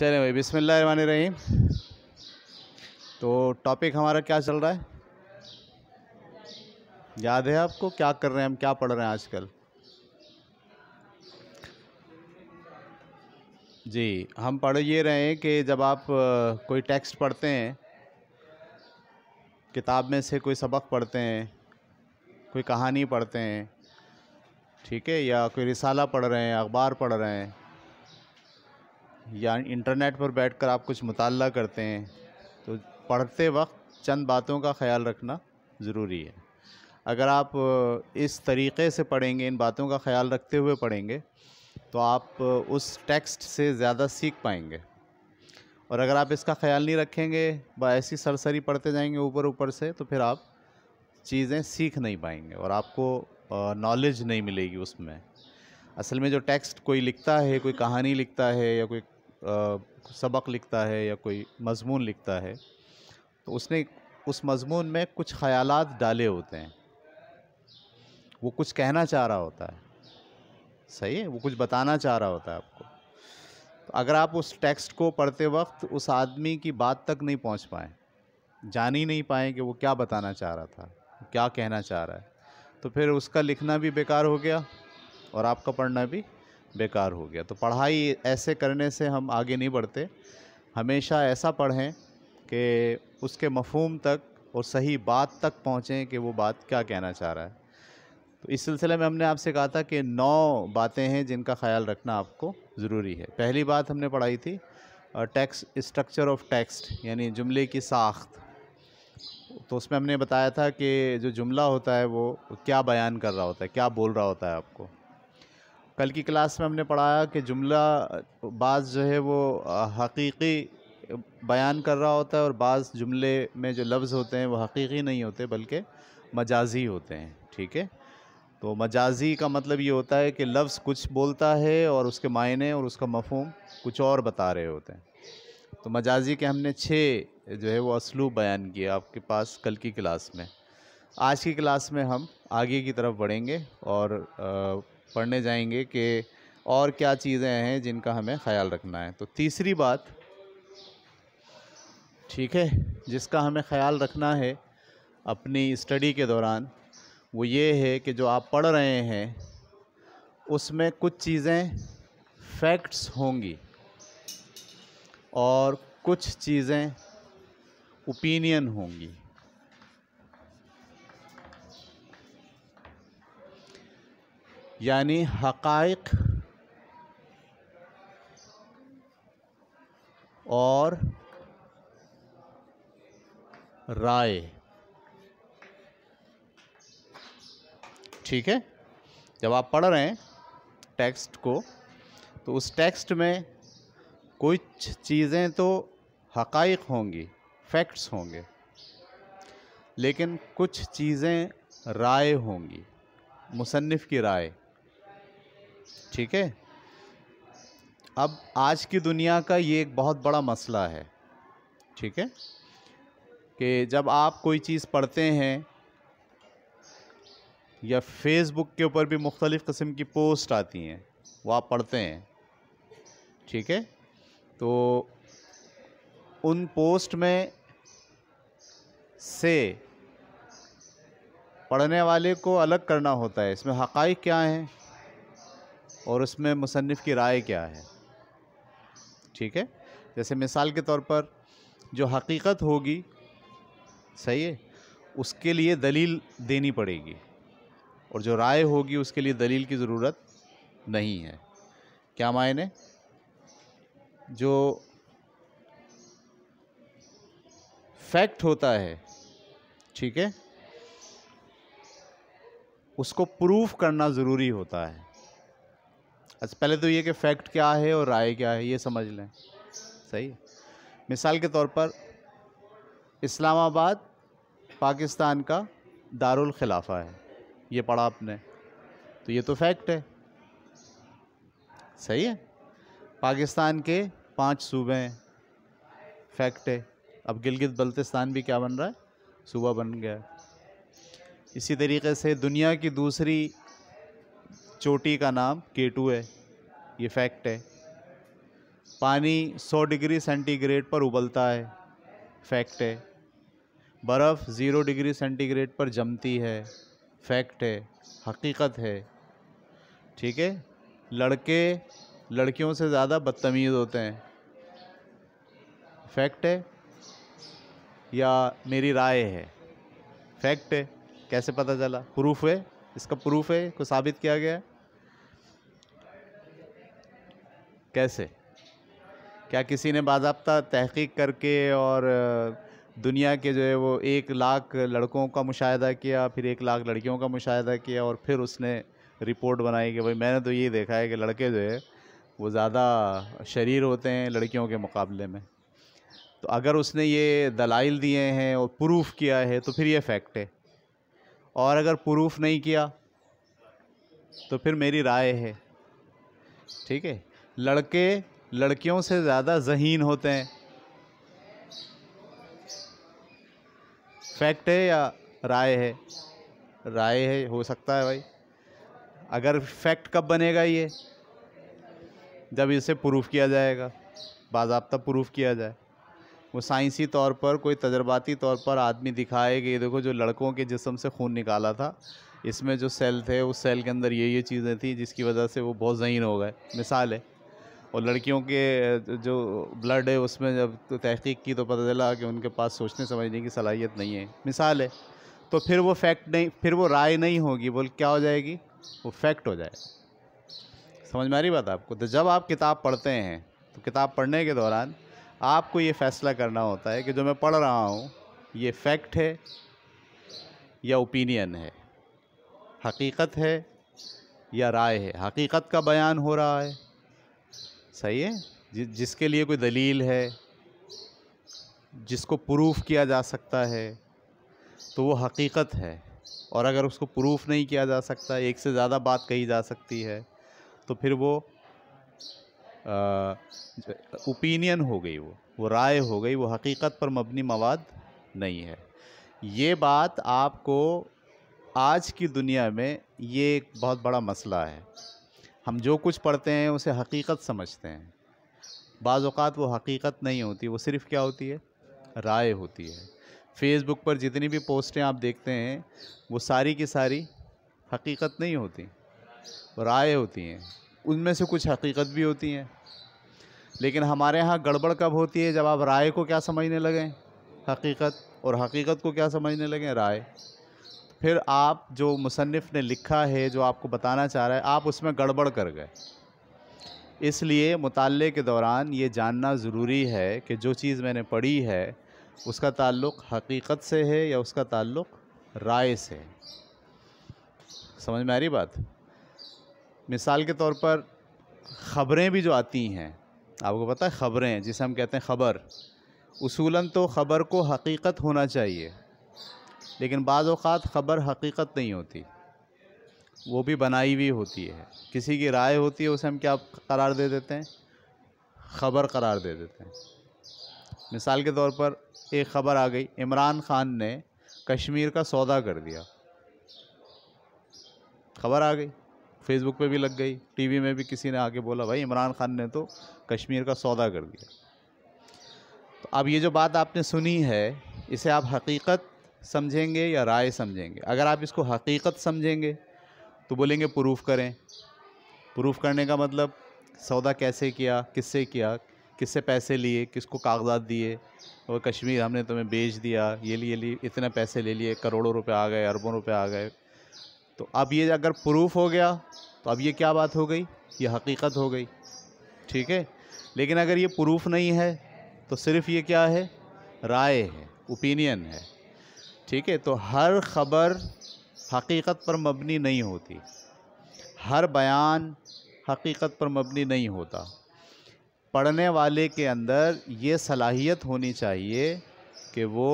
चलें भाई बिसमिल्ल रहीम तो टॉपिक हमारा क्या चल रहा है याद है आपको क्या कर रहे हैं हम क्या पढ़ रहे हैं आजकल जी हम पढ़ ये रहे हैं कि जब आप कोई टेक्स्ट पढ़ते हैं किताब में से कोई सबक पढ़ते हैं कोई कहानी पढ़ते हैं ठीक है या कोई रिसाला पढ़ रहे हैं अखबार पढ़ रहे हैं या इंटरनेट पर बैठकर आप कुछ मुताल करते हैं तो पढ़ते वक्त चंद बातों का ख्याल रखना ज़रूरी है अगर आप इस तरीक़े से पढ़ेंगे इन बातों का ख्याल रखते हुए पढ़ेंगे तो आप उस टेक्स्ट से ज़्यादा सीख पाएंगे और अगर आप इसका ख्याल नहीं रखेंगे व ऐसी सरसरी पढ़ते जाएंगे ऊपर ऊपर से तो फिर आप चीज़ें सीख नहीं पाएंगे और आपको नॉलेज नहीं मिलेगी उसमें असल में जो टेक्स्ट कोई लिखता है कोई कहानी लिखता है या कोई सबक लिखता है या कोई मजमून लिखता है तो उसने उस मजमून में कुछ ख्याल डाले होते हैं वो कुछ कहना चाह रहा होता है सही है वो कुछ बताना चाह रहा होता है आपको तो अगर आप उस टेक्स्ट को पढ़ते वक्त उस आदमी की बात तक नहीं पहुंच पाए जान ही नहीं पाए कि वो क्या बताना चाह रहा था क्या कहना चाह रहा है तो फिर उसका लिखना भी बेकार हो गया और आपका पढ़ना भी बेकार हो गया तो पढ़ाई ऐसे करने से हम आगे नहीं बढ़ते हमेशा ऐसा पढ़ें कि उसके मफहम तक और सही बात तक पहुँचें कि वो बात क्या कहना चाह रहा है तो इस सिलसिले में हमने आपसे कहा था कि नौ बातें हैं जिनका ख्याल रखना आपको ज़रूरी है पहली बात हमने पढ़ाई थी टैक्स स्ट्रक्चर ऑफ टेक्स्ट यानी जुमले की साख्त तो उसमें हमने बताया था कि जो जुमला होता है वो क्या बयान कर रहा होता है क्या बोल रहा होता है आपको कल की क्लास में हमने पढ़ाया कि जुमला बाज़ जो है वो हकीकी बयान कर रहा होता है और बाज़ जुमले में जो लफ्ज़ होते हैं वो हकीकी नहीं होते बल्कि मजाजी होते हैं ठीक है तो मजाजी का मतलब ये होता है कि लफ्ज़ कुछ बोलता है और उसके मायने और उसका मफहम कुछ और बता रहे होते हैं तो मजाजी के हमने छः जो है वो असलूब बयान किए आपके पास कल की क्लास में आज की क्लास में हम आगे की तरफ बढ़ेंगे और पढ़ने जाएंगे कि और क्या चीज़ें हैं जिनका हमें ख्याल रखना है तो तीसरी बात ठीक है जिसका हमें ख्याल रखना है अपनी स्टडी के दौरान वो ये है कि जो आप पढ़ रहे हैं उसमें कुछ चीज़ें फैक्ट्स होंगी और कुछ चीज़ें ओपिनियन होंगी यानी हकाइक और राय ठीक है जब आप पढ़ रहे हैं टेक्स्ट को तो उस टेक्स्ट में कुछ चीज़ें तो हकाइक होंगी फैक्ट्स होंगे लेकिन कुछ चीज़ें राय होंगी मुसनफ़ की राय ठीक है अब आज की दुनिया का ये एक बहुत बड़ा मसला है ठीक है कि जब आप कोई चीज़ पढ़ते हैं या फेसबुक के ऊपर भी मुख्तलिफ़ किस्म की पोस्ट आती हैं वो आप पढ़ते हैं ठीक है तो उन पोस्ट में से पढ़ने वाले को अलग करना होता है इसमें हक़ क्या हैं और उसमें मुसनफ़ की राय क्या है ठीक है जैसे मिसाल के तौर पर जो हकीकत होगी सही है उसके लिए दलील देनी पड़ेगी और जो राय होगी उसके लिए दलील की ज़रूरत नहीं है क्या मायने जो फैक्ट होता है ठीक है उसको प्रूफ करना ज़रूरी होता है अच्छा पहले तो ये कि फैक्ट क्या है और राय क्या है ये समझ लें सही मिसाल के तौर पर इस्लामाबाद पाकिस्तान का दारुल खिलाफा है ये पढ़ा आपने तो ये तो फैक्ट है सही है पाकिस्तान के पांच सूबे हैं फैक्ट है अब गिलगित बल्तिस्तान भी क्या बन रहा है सूबा बन गया इसी तरीके से दुनिया की दूसरी चोटी का नाम K2 है ये फैक्ट है पानी 100 डिग्री सेंटीग्रेड पर उबलता है फैक्ट है बर्फ़ ज़ीरो डिग्री सेंटीग्रेड पर जमती है फैक्ट है हकीकत है ठीक है लड़के लड़कियों से ज़्यादा बदतमीज़ होते हैं फैक्ट है या मेरी राय है फैक्ट है कैसे पता चला प्रूफ है इसका प्रूफ है को साबित किया गया है कैसे क्या किसी ने बाबा तहकीक करके और दुनिया के जो है वो एक लाख लड़कों का मुशाह किया फिर एक लाख लड़कियों का मुशाह किया और फिर उसने रिपोर्ट बनाई कि भाई मैंने तो ये देखा है कि लड़के जो है वो ज़्यादा शरीर होते हैं लड़कियों के मुकाबले में तो अगर उसने ये दलाइल दिए हैं और प्रूफ किया है तो फिर ये फैक्ट है और अगर प्रूफ नहीं किया तो फिर मेरी राय है ठीक है लड़के लड़कियों से ज़्यादा जहीन होते हैं फैक्ट है या राय है राय है हो सकता है भाई अगर फैक्ट कब बनेगा ये जब इसे प्रूफ किया जाएगा बाबा प्रूफ किया जाए वो साइंसी तौर पर कोई तजर्बाती तौर पर आदमी दिखाए कि देखो जो लड़कों के जिसम से खून निकाला था इसमें जो सेल थे उस सेल के अंदर ये ये चीज़ें थी जिसकी वजह से वो बहुत जहीन हो गए मिसाल है और लड़कियों के जो ब्लड है उसमें जब तो तहकीक की तो पता चला कि उनके पास सोचने समझने की सलाहियत नहीं है मिसाल है तो फिर वो फैक्ट नहीं फिर वो राय नहीं होगी बोल क्या हो जाएगी वो फैक्ट हो जाए समझ में आ रही बात आपको तो जब आप किताब पढ़ते हैं तो किताब पढ़ने के दौरान आपको ये फ़ैसला करना होता है कि जो मैं पढ़ रहा हूँ ये फैक्ट है या ओपिनियन है हकीकत है या राय है हकीकत का बयान हो रहा है सही है जि, जिसके लिए कोई दलील है जिसको प्रूफ किया जा सकता है तो वो हकीकत है और अगर उसको प्रूफ नहीं किया जा सकता एक से ज़्यादा बात कही जा सकती है तो फिर वो ओपिनियन हो गई वो वो राय हो गई वो हकीकत पर मबनी मवाद नहीं है ये बात आपको आज की दुनिया में ये एक बहुत बड़ा मसला है हम जो कुछ पढ़ते हैं उसे हकीकत समझते हैं बाज़ात वो हकीकत नहीं होती वो सिर्फ़ क्या होती है राय होती है फेसबुक पर जितनी भी पोस्टें आप देखते हैं वो सारी की सारी हकीकत नहीं होती राय होती हैं उनमें से कुछ हकीकत भी होती हैं लेकिन हमारे यहाँ गड़बड़ कब होती है जब आप राय को क्या समझने लगें हकीकत और हकीकत को क्या समझने लगें राय फिर आप जो मुसनफ़ ने लिखा है जो आपको बताना चाह रहा है आप उसमें गड़बड़ कर गए इसलिए मुताले के दौरान ये जानना ज़रूरी है कि जो चीज़ मैंने पढ़ी है उसका ताल्लुक़ हकीकत से है या उसका ताल्लुक़ राय से समझ में आ रही बात मिसाल के तौर पर ख़बरें भी जो आती हैं आपको पता है ख़बरें जिसे हम कहते हैं ख़बर उसूलन तो ख़बर को हकीकत होना चाहिए लेकिन बाज़ अवत ख़बर हकीकत नहीं होती वो भी बनाई हुई होती है किसी की राय होती है उसे हम क्या करार दे देते हैं ख़बर करार दे देते हैं मिसाल के तौर पर एक ख़बर आ गई इमरान ख़ान ने कश्मीर का सौदा कर दिया ख़बर आ गई फेसबुक पे भी लग गई टीवी में भी किसी ने आके बोला भाई इमरान ख़ान ने तो कश्मीर का सौदा कर दिया तो अब ये जो बात आपने सुनी है इसे आप हकीकत समझेंगे या राय समझेंगे अगर आप इसको हकीकत समझेंगे तो बोलेंगे प्रूफ करें प्रूफ करने का मतलब सौदा कैसे किया किससे किया किससे पैसे लिए किसको कागजात दिए और कश्मीर हमने तुम्हें बेच दिया ये लिए लिए इतने पैसे ले लिए करोड़ों रुपए आ गए अरबों रुपए आ गए तो अब ये अगर प्रूफ हो गया तो अब ये क्या बात हो गई ये हकीकत हो गई ठीक है लेकिन अगर ये प्रूफ नहीं है तो सिर्फ़ ये क्या है राय है ओपिनियन है ठीक है तो हर ख़बर हकीकत पर मबनी नहीं होती हर बयान हकीकत पर मबनी नहीं होता पढ़ने वाले के अंदर ये सलाहियत होनी चाहिए कि वो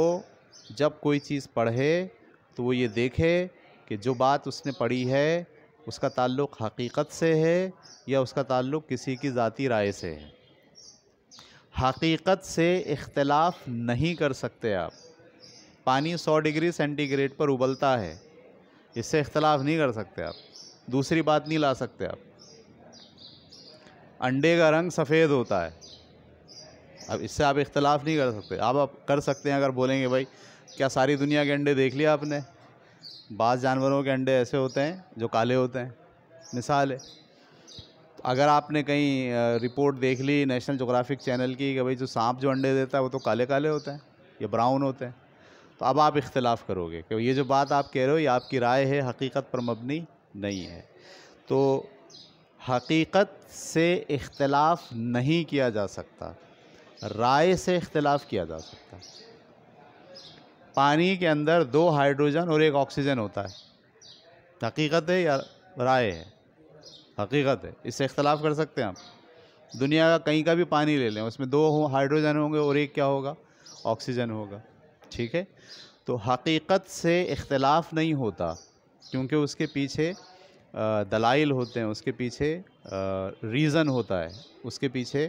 जब कोई चीज़ पढ़े तो वो ये देखे कि जो बात उसने पढ़ी है उसका ताल्लुक़ हकीकत से है या उसका ताल्लुक़ किसी की ज़ाती राय से है हकीकत से इख्तलाफ नहीं कर सकते आप पानी 100 डिग्री सेंटीग्रेड पर उबलता है इससे इख्तलाफ नहीं कर सकते आप दूसरी बात नहीं ला सकते आप अंडे का रंग सफ़ेद होता है अब इससे आप इख्तलाफ नहीं कर सकते आप आप कर सकते हैं अगर बोलेंगे भाई क्या सारी दुनिया के अंडे देख लिया आपने बाज़ जानवरों के अंडे ऐसे होते हैं जो काले होते हैं मिसाल है तो अगर आपने कहीं रिपोर्ट देख ली नेशनल जोग्राफिक चैनल की कि भाई जो सांप जो अंडे देता है वो तो काले काले होते हैं या ब्राउन होते हैं तो अब आप इख्तलाफ़ करोगे क्यों ये जो बात आप कह रहे हो ये आपकी राय है हकीकत पर मबनी नहीं है तो हकीकत से इख्तलाफ नहीं किया जा सकता राय से इख्तलाफ किया जा सकता पानी के अंदर दो हाइड्रोजन और एक ऑक्सीजन होता है हकीकत है या राय है हकीकत है इससे इख्तलाफ कर सकते हैं आप दुनिया का कहीं का भी पानी ले लें उसमें दो हाइड्रोजन होंगे और एक क्या होगा ऑक्सीजन होगा ठीक है तो हकीकत से इख्तलाफ नहीं होता क्योंकि उसके पीछे दलाइल होते हैं उसके पीछे रीज़न होता है उसके पीछे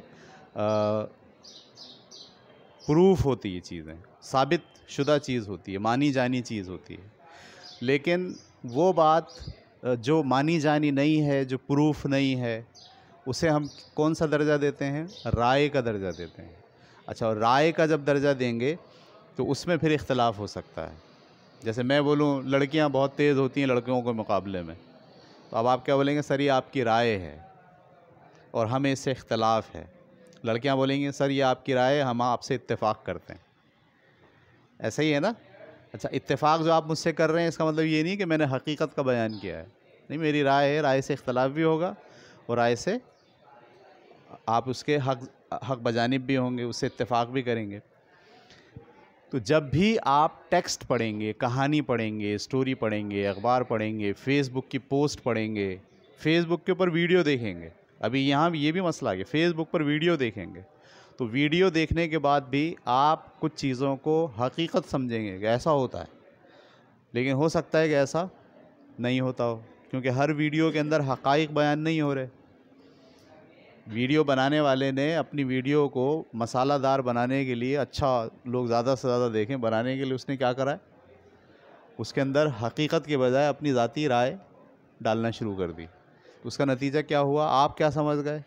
प्रूफ होती है चीज़ें साबित शुदा चीज़ होती है मानी जानी चीज़ होती है लेकिन वो बात जो मानी जानी नहीं है जो प्रूफ नहीं है उसे हम कौन सा दर्जा देते हैं राय का दर्जा देते हैं अच्छा और राय का जब दर्जा देंगे तो उसमें फिर इख्तलाफ हो सकता है जैसे मैं बोलूँ लड़कियाँ बहुत तेज़ होती हैं लड़कियों के मुकाबले में तो अब आप क्या बोलेंगे सर ये आपकी राय है और हमें इससे इख्तलाफ है लड़कियाँ बोलेंगी सर ये आपकी राय है हम आपसे इतफाक़ करते हैं ऐसा ही है ना अच्छा इतफाक़ जो आप मुझसे कर रहे हैं इसका मतलब ये नहीं कि मैंने हकीकत का बयान किया है नहीं मेरी राय है राय से इख्तलाफ भी होगा और राय से आप उसके हक हक बजानब भी होंगे उससे इतफाक़ भी करेंगे तो जब भी आप टेक्स्ट पढ़ेंगे कहानी पढ़ेंगे स्टोरी पढ़ेंगे अखबार पढ़ेंगे फेसबुक की पोस्ट पढ़ेंगे फेसबुक के ऊपर वीडियो देखेंगे अभी यहाँ ये भी मसला है फेसबुक पर वीडियो देखेंगे तो वीडियो देखने के बाद भी आप कुछ चीज़ों को हकीकत समझेंगे कि ऐसा होता है लेकिन हो सकता है कि ऐसा नहीं होता हो क्योंकि हर वीडियो के अंदर हकाइक बयान नहीं हो रहे वीडियो बनाने वाले ने अपनी वीडियो को मसालादार बनाने के लिए अच्छा लोग ज़्यादा से ज़्यादा देखें बनाने के लिए उसने क्या करा है उसके अंदर हकीकत के बजाय अपनी ज़ाती राय डालना शुरू कर दी उसका नतीजा क्या हुआ आप क्या समझ गए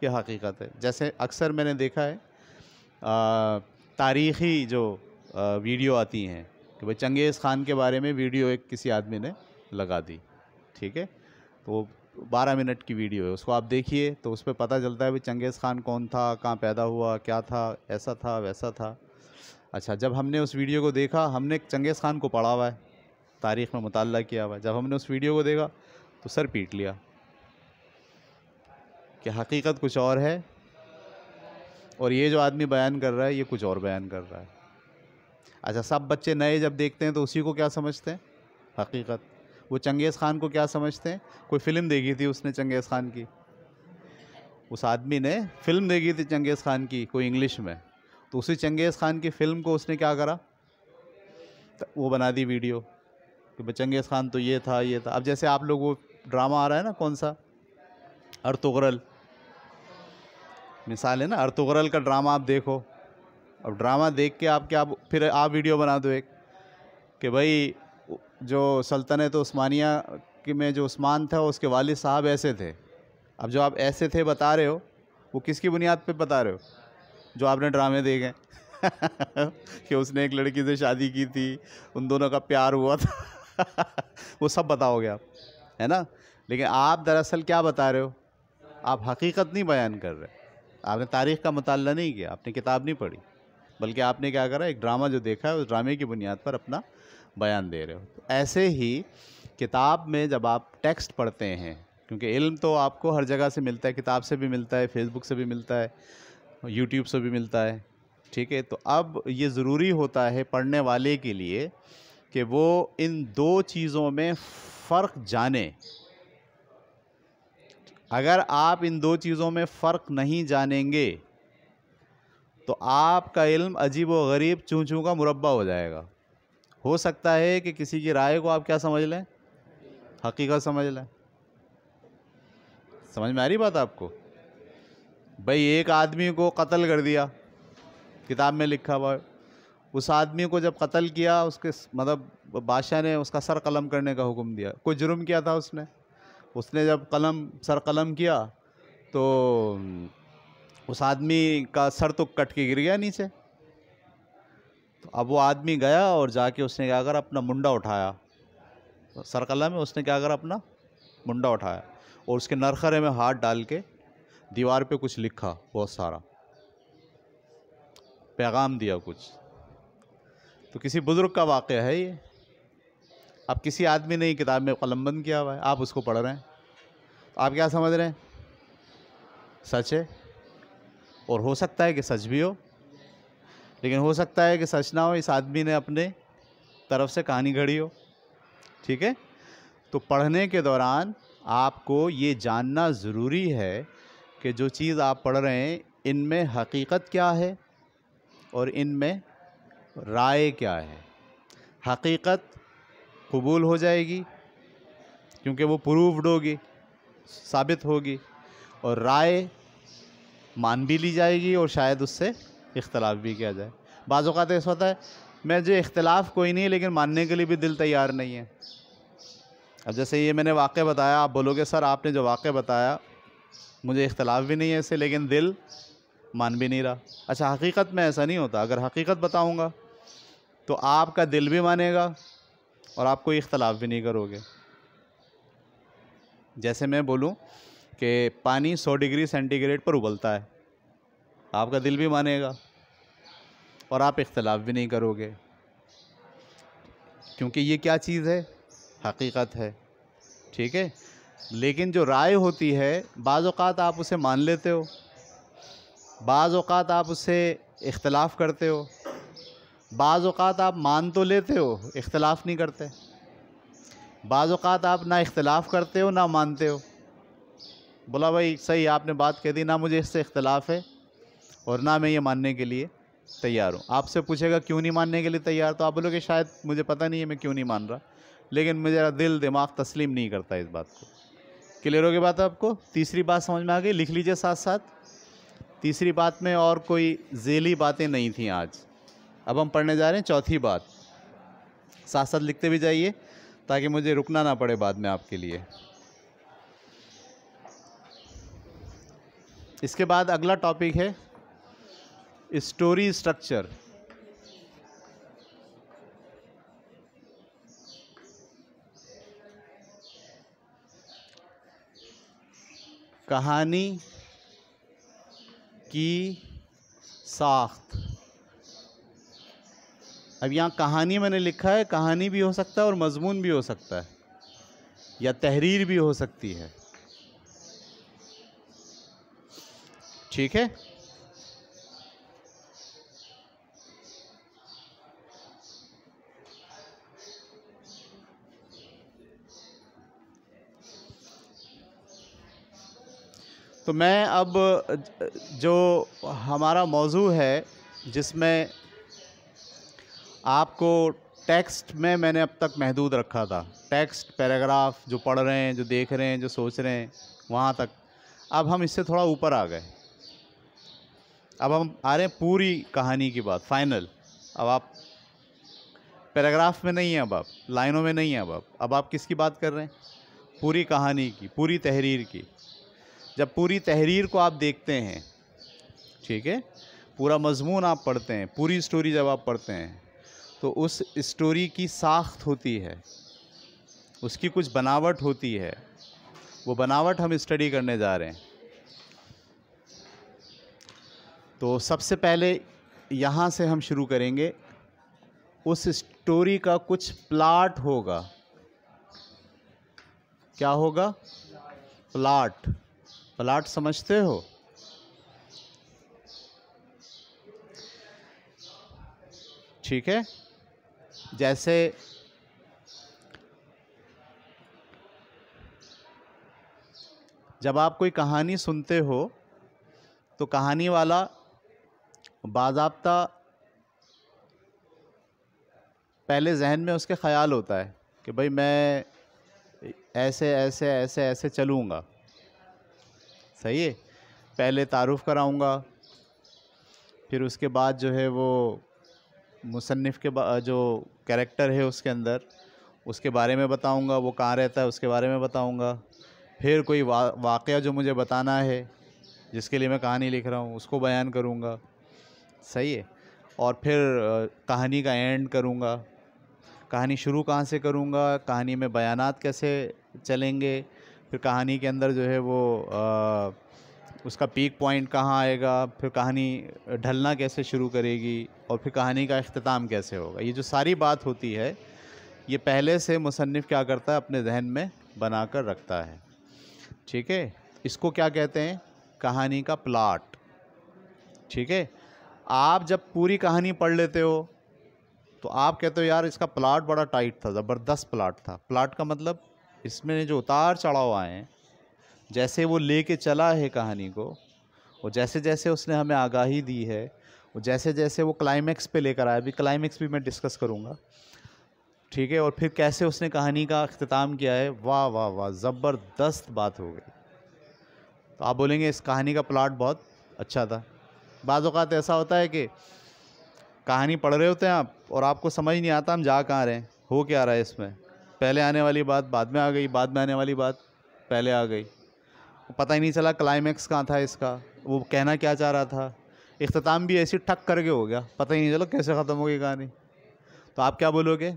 कि हकीकत है जैसे अक्सर मैंने देखा है तारीखी जो आ, वीडियो आती हैं कि भाई चंगेज़ ख़ान के बारे में वीडियो एक किसी आदमी ने लगा दी ठीक है तो बारह मिनट की वीडियो है उसको आप देखिए तो उस पर पता चलता है भाई चंगेज़ ख़ान कौन था कहाँ पैदा हुआ क्या था ऐसा था वैसा था अच्छा जब हमने उस वीडियो को देखा हमने चंगेज़ ख़ान को पढ़ा हुआ है तारीख़ में मुताल किया हुआ है जब हमने उस वीडियो को देखा तो सर पीट लिया कि हकीकत कुछ और है और ये जो आदमी बयान कर रहा है ये कुछ और बयान कर रहा है अच्छा सब बच्चे नए जब देखते हैं तो उसी को क्या समझते हैं हकीकत वो चंगेज़ ख़ान को क्या समझते हैं कोई फ़िल्म देखी थी उसने चंगेज़ ख़ान की उस आदमी ने फ़िल्म देखी थी चंगेज़ ख़ान की कोई इंग्लिश में तो उसी चंगेज़ ख़ान की फ़िल्म को उसने क्या करा तो वो बना दी वीडियो कि भाई चंगेज़ ख़ान तो ये था ये था अब जैसे आप लोग वो ड्रामा आ रहा है ना कौन सा अर्तुगरल मिसाल है ना अर्तुगरल का ड्रामा आप देखो अब ड्रामा देख के आप क्या फिर आप वीडियो बना दो एक कि भाई जो सल्तनत उस्मानिया के में जो उस्मान था उसके वाल साहब ऐसे थे अब जो आप ऐसे थे बता रहे हो वो किसकी बुनियाद पे बता रहे हो जो आपने ड्रामे देखे कि उसने एक लड़की से शादी की थी उन दोनों का प्यार हुआ था वो सब बताओगे आप है ना लेकिन आप दरअसल क्या बता रहे हो आप हकीकत नहीं बयान कर रहे आपने तारीख़ का मुताला नहीं किया आपने किताब नहीं पढ़ी बल्कि आपने क्या करा एक ड्रामा जो देखा है उस ड्रामे की बुनियाद पर अपना बयान दे रहे हो तो ऐसे ही किताब में जब आप टेक्स्ट पढ़ते हैं क्योंकि इल्म तो आपको हर जगह से मिलता है किताब से भी मिलता है फेसबुक से भी मिलता है यूट्यूब से भी मिलता है ठीक है तो अब ये ज़रूरी होता है पढ़ने वाले के लिए कि वो इन दो चीज़ों में फ़र्क जाने अगर आप इन दो चीज़ों में फ़र्क नहीं जानेंगे तो आपका इल्म अजीब व गरीब चूँ चूँ का मुरबा हो जाएगा हो सकता है कि किसी की राय को आप क्या समझ लें हकीकत समझ लें समझ में आ रही बात आपको भाई एक आदमी को कत्ल कर दिया किताब में लिखा हुआ उस आदमी को जब कत्ल किया उसके मतलब बादशाह ने उसका सर कलम करने का हुक्म दिया कोई जुर्म किया था उसने उसने जब कलम सर कलम किया तो उस आदमी का सर तो कट के गिर गया नीचे अब वो आदमी गया और जाके उसने क्या करा अपना मुंडा उठाया सरकला में उसने क्या करा अपना मुंडा उठाया और उसके नरखरे में हाथ डाल के दीवार पे कुछ लिखा बहुत सारा पैगाम दिया कुछ तो किसी बुज़ुर्ग का वाक़ है ये अब किसी आदमी ने किताब में क़लम बंद किया हुआ है आप उसको पढ़ रहे हैं आप क्या समझ रहे हैं सच है और हो सकता है कि सच भी हो लेकिन हो सकता है कि सच ना हो इस आदमी ने अपने तरफ से कहानी घड़ी हो ठीक है तो पढ़ने के दौरान आपको ये जानना ज़रूरी है कि जो चीज़ आप पढ़ रहे हैं इनमें हकीकत क्या है और इनमें राय क्या है हकीकत कबूल हो जाएगी क्योंकि वो प्रूव्ड होगी साबित होगी और राय मान भी ली जाएगी और शायद उससे इख्तलाफ भी किया जाए बाज़ात ऐसा होता है मैं जो इख्तलाफ कोई नहीं है लेकिन मानने के लिए भी दिल तैयार नहीं है अब जैसे ये मैंने वाक़ बताया आप बोलोगे सर आपने जो वाक़ बताया मुझे इख्तलाफ भी नहीं है इससे लेकिन दिल मान भी नहीं रहा अच्छा हकीकत में ऐसा नहीं होता अगर हकीकत बताऊँगा तो आपका दिल भी मानेगा और आप कोई इख्तलाफ भी नहीं करोगे जैसे मैं बोलूँ कि पानी 100 डिग्री सेंटीग्रेड पर उबलता है आपका दिल भी मानेगा और आप इख्तलाफ भी नहीं करोगे क्योंकि ये क्या चीज़ है हकीकत है ठीक है लेकिन जो राय होती है बाज़ात आप उसे मान लेते हो बाज़ात आप उसे इख्तलाफ करते हो बाज़ात आप मान तो लेते हो इख्तलाफ नहीं करते बाज़ात आप ना इख्तलाफ करते हो ना मानते हो बोला भाई सही आपने बात कह दी ना मुझे इससे इख्तलाफ है और ना मैं ये मानने के लिए तैयार हूँ आपसे पूछेगा क्यों नहीं मानने के लिए तैयार तो आप बोलोगे शायद मुझे पता नहीं है मैं क्यों नहीं मान रहा लेकिन मेरा दिल दिमाग तस्लीम नहीं करता इस बात को क्लियर हो गई बात आपको तीसरी बात समझ में आ गई लिख लीजिए साथ साथ तीसरी बात में और कोई जेली बातें नहीं थी आज अब हम पढ़ने जा रहे हैं चौथी बात साथ साथ लिखते भी जाइए ताकि मुझे रुकना ना पड़े बाद में आपके लिए इसके बाद अगला टॉपिक है स्टोरी स्ट्रक्चर कहानी की साख्त अब यहाँ कहानी मैंने लिखा है कहानी भी हो सकता है और मजमून भी हो सकता है या तहरीर भी हो सकती है ठीक है तो मैं अब जो हमारा मौजू है जिसमें आपको टेक्स्ट में मैंने अब तक महदूद रखा था टेक्स्ट पैराग्राफ जो पढ़ रहे हैं जो देख रहे हैं जो सोच रहे हैं वहाँ तक अब हम इससे थोड़ा ऊपर आ गए अब हम आ रहे हैं पूरी कहानी की बात फाइनल अब आप पैराग्राफ में नहीं हैं अब आप लाइनों में नहीं हैं अब आप अब आप किसकी बात कर रहे हैं पूरी कहानी की पूरी तहरीर की जब पूरी तहरीर को आप देखते हैं ठीक है पूरा मजमून आप पढ़ते हैं पूरी स्टोरी जब आप पढ़ते हैं तो उस स्टोरी की साख्त होती है उसकी कुछ बनावट होती है वो बनावट हम स्टडी करने जा रहे हैं तो सबसे पहले यहाँ से हम शुरू करेंगे उस स्टोरी का कुछ प्लाट होगा क्या होगा प्लाट प्लाट समझते हो ठीक है जैसे जब आप कोई कहानी सुनते हो तो कहानी वाला बाजाबता पहले जहन में उसके ख़याल होता है कि भाई मैं ऐसे ऐसे ऐसे ऐसे चलूँगा सही है पहले तारुफ़ कराऊँगा फिर उसके बाद जो है वो मुसनफ़ के जो कैरेक्टर है उसके अंदर उसके बारे में बताऊँगा वो कहाँ रहता है उसके बारे में बताऊँगा फिर कोई वा वाक़ जो मुझे बताना है जिसके लिए मैं कहानी लिख रहा हूँ उसको बयान करूँगा सही है और फिर कहानी का एंड करूँगा कहानी शुरू कहाँ से करूँगा कहानी में बयानात कैसे चलेंगे फिर कहानी के अंदर जो है वो आ, उसका पीक पॉइंट कहाँ आएगा फिर कहानी ढलना कैसे शुरू करेगी और फिर कहानी का अख्ताम कैसे होगा ये जो सारी बात होती है ये पहले से मुसनफ़ क्या करता है अपने जहन में बना कर रखता है ठीक है इसको क्या कहते हैं कहानी का प्लाट ठीक है आप जब पूरी कहानी पढ़ लेते हो तो आप कहते हो यार इसका प्लाट बड़ा टाइट था ज़बरदस्त प्लाट था प्लाट का मतलब इसमें जो उतार चढ़ाव आए हैं जैसे वो लेके चला है कहानी को और जैसे जैसे उसने हमें आगाही दी है और जैसे जैसे वो क्लाइमैक्स पे लेकर आया अभी क्लाइमैक्स भी मैं डिस्कस करूँगा ठीक है और फिर कैसे उसने कहानी का अख्ताम किया है वाह वाह वाह ज़बरदस्त बात हो गई तो आप बोलेंगे इस कहानी का प्लाट बहुत अच्छा था बाज़ात ऐसा होता है कि कहानी पढ़ रहे होते हैं आप और आपको समझ नहीं आता हम जा कहाँ रहे हैं हो क्या रहा है इसमें पहले आने वाली बात बाद में आ गई बाद में आने वाली बात पहले आ गई पता ही नहीं चला क्लाइमैक्स कहाँ था इसका वो कहना क्या चाह रहा था अख्ताम भी ऐसी ठक करके हो गया पता ही नहीं चला कैसे ख़त्म हो गई कहानी तो आप क्या बोलोगे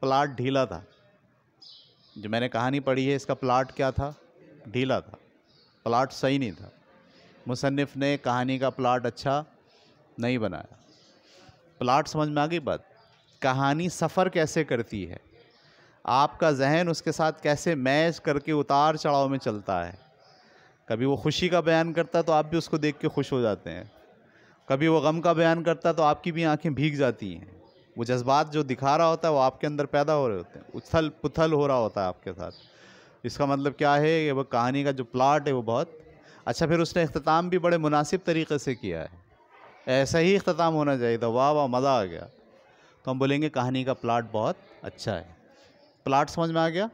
प्लाट ढीला था जो मैंने कहानी पढ़ी है इसका प्लाट क्या था ढीला था प्लाट सही नहीं था मुसनफ़ ने कहानी का प्लाट अच्छा नहीं बनाया प्लाट समझ में आ गई बात कहानी सफ़र कैसे करती है आपका जहन उसके साथ कैसे मैच करके उतार चढ़ाव में चलता है कभी वो खुशी का बयान करता है तो आप भी उसको देख के खुश हो जाते हैं कभी वो गम का बयान करता तो आपकी भी आंखें भीग जाती हैं वो जज्बात जो दिखा रहा होता है वो आपके अंदर पैदा हो रहे होते हैं उथल पुथल हो रहा होता है आपके साथ इसका मतलब क्या है कि वह कहानी का जो प्लाट है वो बहुत अच्छा फिर उसने अख्ताम भी बड़े मुनासिब तरीके से किया है ऐसा ही अख्ताम होना चाहिए था वाह वाह मज़ा आ गया तो हम बोलेंगे कहानी का प्लाट बहुत अच्छा है प्लाट समझ में आ गया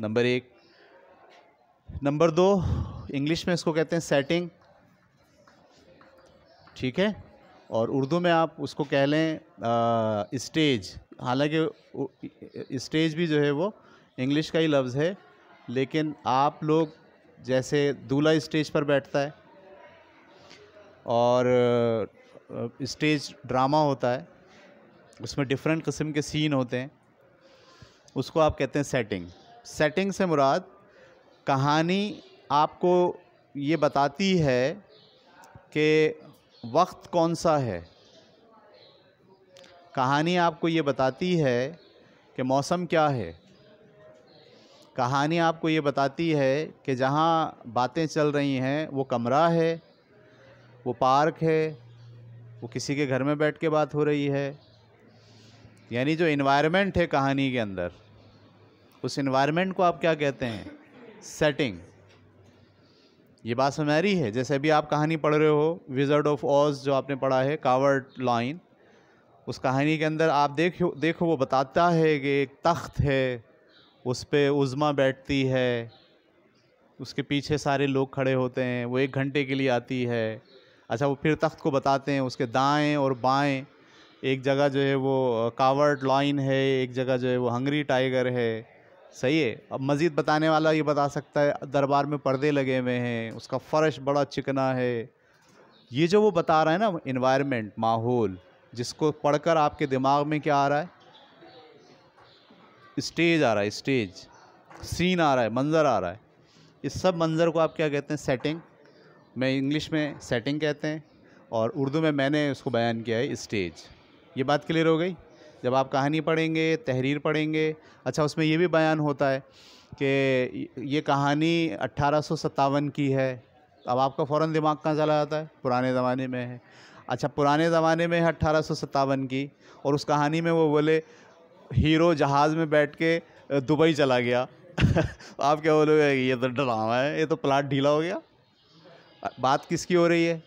नंबर एक नंबर दो इंग्लिश में इसको कहते हैं सेटिंग ठीक है और उर्दू में आप उसको कह लें स्टेज हालांकि स्टेज भी जो है वो इंग्लिश का ही लफ्ज़ है लेकिन आप लोग जैसे दूल्हा स्टेज पर बैठता है और स्टेज ड्रामा होता है उसमें डिफरेंट किस्म के सीन होते हैं उसको आप कहते हैं सेटिंग सेटिंग से मुराद कहानी आपको ये बताती है कि वक्त कौन सा है कहानी आपको ये बताती है कि मौसम क्या है कहानी आपको ये बताती है कि जहाँ बातें चल रही हैं वो कमरा है वो पार्क है वो किसी के घर में बैठ के बात हो रही है यानी जो इन्वायरमेंट है कहानी के अंदर उस इन्वायरमेंट को आप क्या कहते हैं सेटिंग ये बात समझ रही है जैसे अभी आप कहानी पढ़ रहे हो विजर्ड ऑफ ऑज जो आपने पढ़ा है कावर्ड लाइन उस कहानी के अंदर आप देखो देखो वो बताता है कि एक तख्त है उस पर उज़मा बैठती है उसके पीछे सारे लोग खड़े होते हैं वो एक घंटे के लिए आती है अच्छा वो फिर तख्त को बताते हैं उसके दाएं और बाएं एक जगह जो है वो कावर्ड uh, लाइन है एक जगह जो है वो हंगरी टाइगर है सही है अब मज़ीद बताने वाला ये बता सकता है दरबार में पर्दे लगे हुए हैं उसका फ़र्श बड़ा चिकना है ये जो वो बता रहा है ना इन्वायरमेंट माहौल जिसको पढ़कर आपके दिमाग में क्या आ रहा है स्टेज आ रहा है स्टेज सीन आ रहा है मंज़र आ रहा है इस सब मंज़र को आप क्या कहते हैं सेटिंग मैं इंग्लिश में सेटिंग कहते हैं और उर्दू में मैंने उसको बयान किया है स्टेज ये बात क्लियर हो गई जब आप कहानी पढ़ेंगे तहरीर पढ़ेंगे अच्छा उसमें ये भी बयान होता है कि ये कहानी अट्ठारह की है अब आपका फ़ौर दिमाग कहाँ चला जाता है पुराने ज़माने में है अच्छा पुराने ज़माने में है अट्ठारह की और उस कहानी में वो बोले हीरो जहाज़ में बैठ के दुबई चला गया आप क्या बोलोगे ये तो ड्रामा है ये तो प्लाट ढीला हो गया बात किसकी हो रही है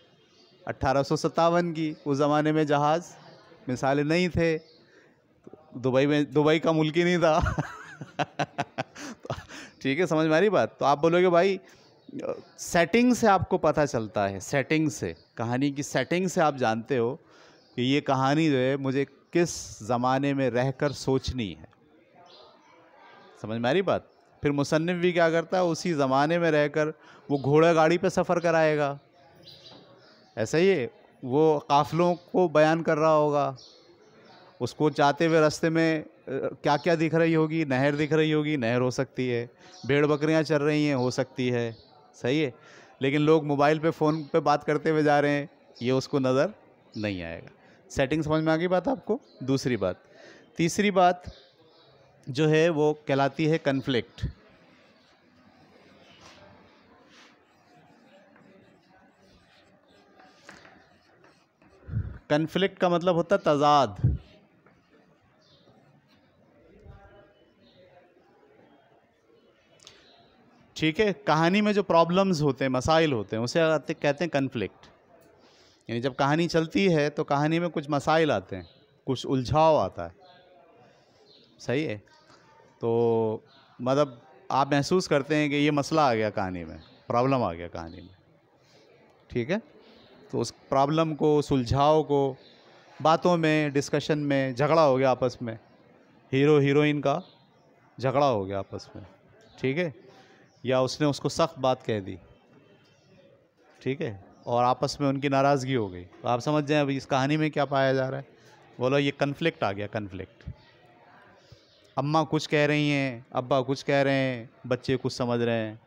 अट्ठारह की उस ज़माने में जहाज़ मिसाल नहीं थे दुबई में दुबई का मुल्क ही नहीं था तो ठीक है समझ में आ रही बात तो आप बोलोगे भाई सेटिंग से आपको पता चलता है सेटिंग से कहानी की सेटिंग से आप जानते हो कि ये कहानी जो है मुझे किस ज़माने में रहकर सोचनी है समझ में आ रही बात फिर मुसनफ़ भी क्या करता है उसी ज़माने में रहकर वो घोड़ा गाड़ी पे सफ़र कराएगा ऐसा ही है वो काफ़िलों को बयान कर रहा होगा उसको जाते हुए रास्ते में क्या क्या दिख रही होगी नहर दिख रही होगी नहर हो सकती है भेड़ बकरियाँ चल रही हैं हो सकती है सही है लेकिन लोग मोबाइल पे फ़ोन पे बात करते हुए जा रहे हैं ये उसको नज़र नहीं आएगा सेटिंग समझ में आ गई बात आपको दूसरी बात तीसरी बात जो है वो कहलाती है कन्फ्लिक्ट कन्फ्लिक्ट का मतलब होता है तजाद ठीक है कहानी में जो प्रॉब्लम्स होते हैं मसाइल होते हैं उसे कहते हैं कन्फ्लिक्ट यानी जब कहानी चलती है तो कहानी में कुछ मसाइल आते हैं कुछ उलझाव आता है सही है तो मतलब आप महसूस करते हैं कि ये मसला आ गया कहानी में प्रॉब्लम आ गया कहानी में ठीक है तो उस प्रॉब्लम को सुलझाओ को बातों में डिस्कशन में झगड़ा हो गया आपस में हीरो हीरोइन का झगड़ा हो गया आपस में ठीक है या उसने उसको सख्त बात कह दी ठीक है और आपस में उनकी नाराज़गी हो गई तो आप समझ जाएं अभी इस कहानी में क्या पाया जा रहा है बोलो ये कन्फ्लिक्ट आ गया कन्फ्लिक्ट अम्मा कुछ कह रही हैं अब्बा कुछ कह रहे हैं बच्चे कुछ समझ रहे हैं